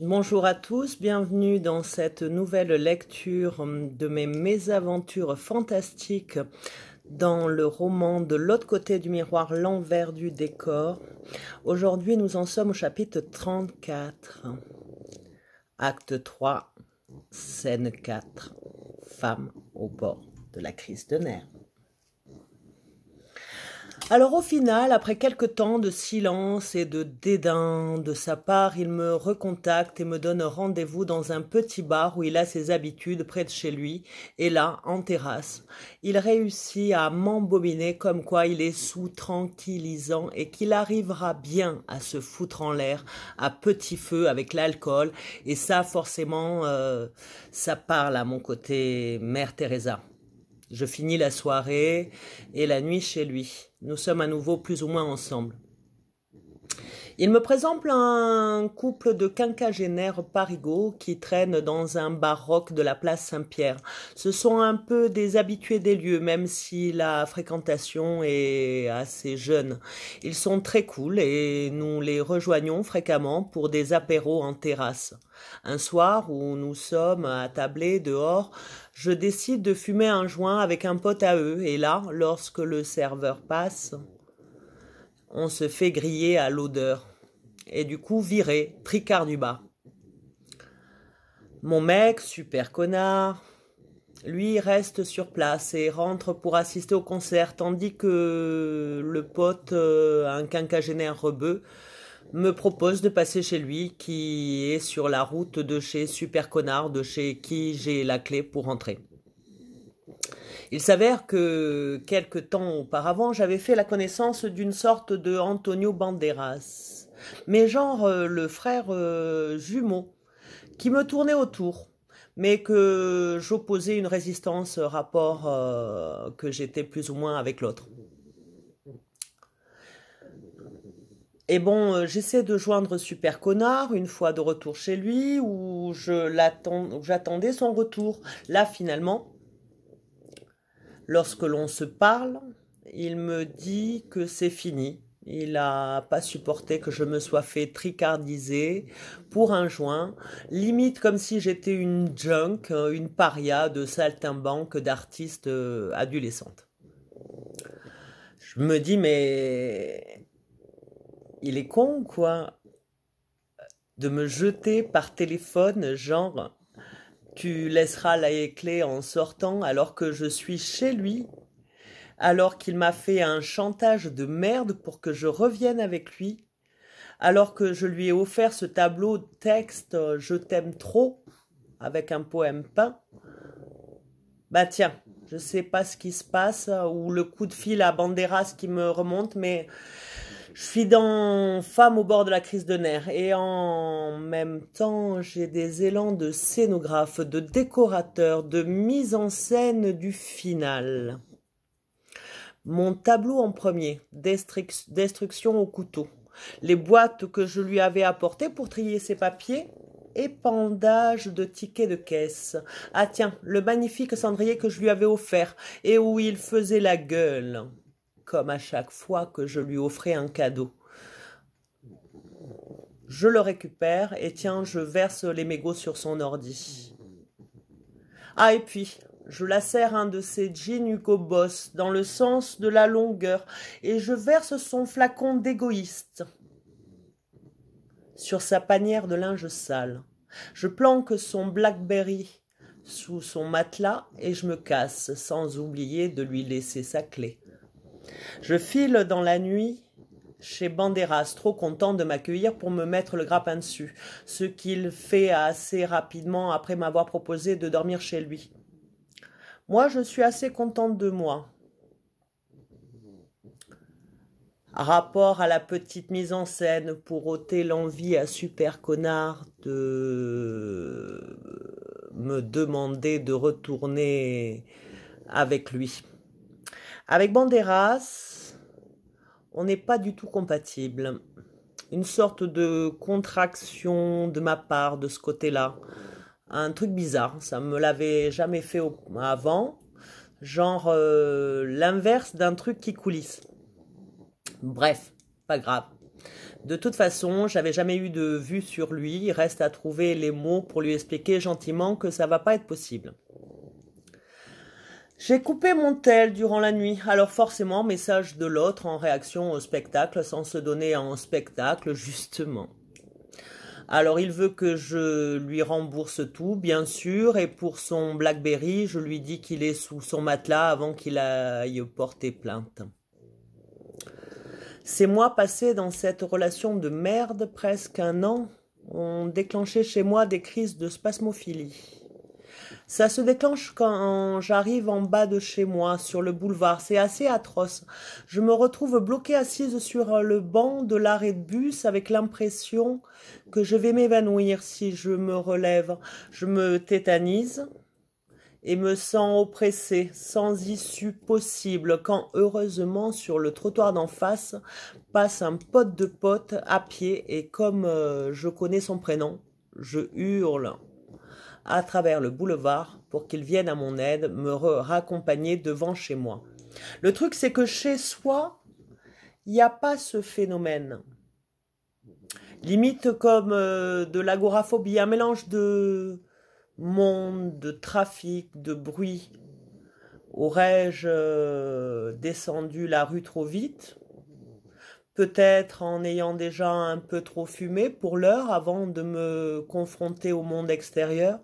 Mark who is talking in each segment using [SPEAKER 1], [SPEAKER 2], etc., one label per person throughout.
[SPEAKER 1] Bonjour à tous, bienvenue dans cette nouvelle lecture hum, de mes mésaventures fantastiques dans le roman De l'autre côté du miroir, l'envers du décor. Aujourd'hui, nous en sommes au chapitre 34, acte 3, scène 4, femme au bord de la crise de nerfs. Alors au final, après quelques temps de silence et de dédain de sa part, il me recontacte et me donne rendez-vous dans un petit bar où il a ses habitudes près de chez lui. Et là, en terrasse, il réussit à m'embobiner comme quoi il est sous tranquillisant et qu'il arrivera bien à se foutre en l'air à petit feu avec l'alcool. Et ça, forcément, euh, ça parle à mon côté Mère Teresa. Je finis la soirée et la nuit chez lui. Nous sommes à nouveau plus ou moins ensemble. Il me présente un couple de quinquagénaires parigots qui traînent dans un baroque de la place Saint-Pierre. Ce sont un peu des habitués des lieux, même si la fréquentation est assez jeune. Ils sont très cool et nous les rejoignons fréquemment pour des apéros en terrasse. Un soir où nous sommes à attablés dehors, je décide de fumer un joint avec un pote à eux, et là, lorsque le serveur passe, on se fait griller à l'odeur et du coup viré, tricard du bas. Mon mec, super connard, lui reste sur place et rentre pour assister au concert, tandis que le pote, euh, un quinquagénaire rebeu, me propose de passer chez lui, qui est sur la route de chez Super Connard, de chez qui j'ai la clé pour rentrer. Il s'avère que quelque temps auparavant, j'avais fait la connaissance d'une sorte de Antonio Banderas, mais genre euh, le frère euh, jumeau, qui me tournait autour, mais que j'opposais une résistance euh, rapport que j'étais plus ou moins avec l'autre. Et bon, j'essaie de joindre Super Connard une fois de retour chez lui, où j'attendais son retour. Là, finalement, Lorsque l'on se parle, il me dit que c'est fini. Il n'a pas supporté que je me sois fait tricardiser pour un joint, limite comme si j'étais une junk, euh, une paria de saltimbanque d'artistes euh, adolescentes. Je me dis, mais il est con, quoi, de me jeter par téléphone, genre, tu laisseras la clé en sortant alors que je suis chez lui, alors qu'il m'a fait un chantage de merde pour que je revienne avec lui, alors que je lui ai offert ce tableau texte euh, Je t'aime trop avec un poème peint. Bah tiens, je sais pas ce qui se passe euh, ou le coup de fil à Banderas qui me remonte, mais je suis dans Femme au bord de la crise de nerfs et en même temps j'ai des élans de scénographe, de décorateur, de mise en scène du final. Mon tableau en premier, destruction au couteau. Les boîtes que je lui avais apportées pour trier ses papiers épandage de tickets de caisse. Ah tiens, le magnifique cendrier que je lui avais offert et où il faisait la gueule comme à chaque fois que je lui offrais un cadeau. Je le récupère et tiens, je verse les mégots sur son ordi. Ah, et puis, je la serre un de ses jeans dans le sens de la longueur et je verse son flacon d'égoïste sur sa panière de linge sale. Je planque son Blackberry sous son matelas et je me casse sans oublier de lui laisser sa clé. Je file dans la nuit chez Banderas, trop content de m'accueillir pour me mettre le grappin dessus, ce qu'il fait assez rapidement après m'avoir proposé de dormir chez lui. Moi, je suis assez contente de moi. Rapport à la petite mise en scène pour ôter l'envie à super connard de me demander de retourner avec lui. Avec Banderas, on n'est pas du tout compatible. Une sorte de contraction de ma part de ce côté-là. Un truc bizarre, ça me l'avait jamais fait avant. Genre euh, l'inverse d'un truc qui coulisse. Bref, pas grave. De toute façon, j'avais jamais eu de vue sur lui. Il reste à trouver les mots pour lui expliquer gentiment que ça va pas être possible. J'ai coupé mon tel durant la nuit, alors forcément message de l'autre en réaction au spectacle sans se donner en spectacle justement. Alors il veut que je lui rembourse tout, bien sûr, et pour son Blackberry, je lui dis qu'il est sous son matelas avant qu'il aille porter plainte. Ces mois passés dans cette relation de merde, presque un an, ont déclenché chez moi des crises de spasmophilie. Ça se déclenche quand j'arrive en bas de chez moi, sur le boulevard. C'est assez atroce. Je me retrouve bloquée assise sur le banc de l'arrêt de bus avec l'impression que je vais m'évanouir si je me relève. Je me tétanise et me sens oppressée, sans issue possible, quand heureusement sur le trottoir d'en face passe un pote de pote à pied et comme euh, je connais son prénom, je hurle à travers le boulevard pour qu'ils vienne à mon aide me raccompagner devant chez moi. Le truc, c'est que chez soi, il n'y a pas ce phénomène. Limite comme euh, de l'agoraphobie, un mélange de monde, de trafic, de bruit. Aurais-je euh, descendu la rue trop vite Peut-être en ayant déjà un peu trop fumé pour l'heure avant de me confronter au monde extérieur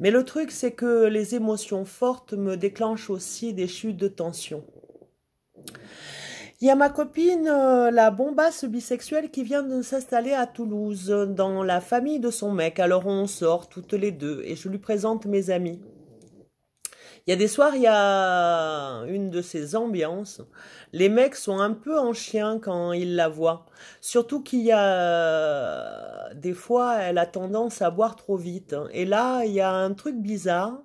[SPEAKER 1] mais le truc, c'est que les émotions fortes me déclenchent aussi des chutes de tension. Il y a ma copine, euh, la bombasse bisexuelle, qui vient de s'installer à Toulouse, dans la famille de son mec. Alors on sort toutes les deux et je lui présente mes amis. Il y a des soirs, il y a une de ces ambiances. Les mecs sont un peu en chien quand ils la voient. Surtout qu'il y a euh, des fois, elle a tendance à boire trop vite. Hein. Et là, il y a un truc bizarre.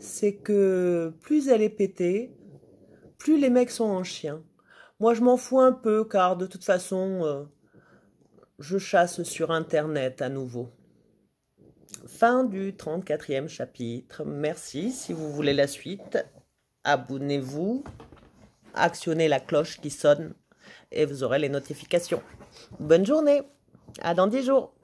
[SPEAKER 1] C'est que plus elle est pétée, plus les mecs sont en chien. Moi, je m'en fous un peu car de toute façon, euh, je chasse sur Internet à nouveau. Fin du 34e chapitre. Merci. Si vous voulez la suite, abonnez-vous, actionnez la cloche qui sonne et vous aurez les notifications. Bonne journée. À dans 10 jours.